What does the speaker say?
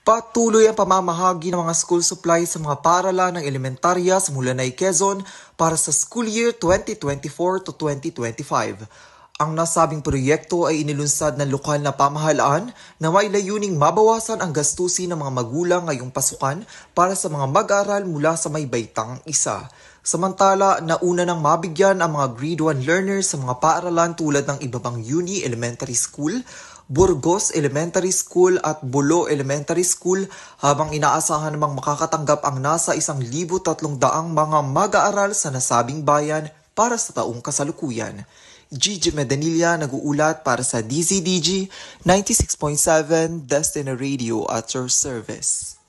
Patuloy ang pamamahagi ng mga school supplies sa mga paralan ng elementarya sa Mulanay, Quezon para sa school year 2024 to 2025. Ang nasabing proyekto ay inilunsad ng lokal na pamahalaan na may layuning mabawasan ang gastusin ng mga magulang ngayong pasukan para sa mga mag-aral mula sa may baitang isa. Samantala, nauna nang mabigyan ang mga grade 1 learners sa mga paaralan tulad ng iba pang Uni Elementary School, Burgos Elementary School at Bulo Elementary School habang inaasahan namang makakatanggap ang nasa isang libo tatlong daang mga mag-aaral sa nasabing bayan para sa taong kasalukuyan. Gigi Medanilla nag-uulat para sa DZDG 96.7 Destiny Radio at your service.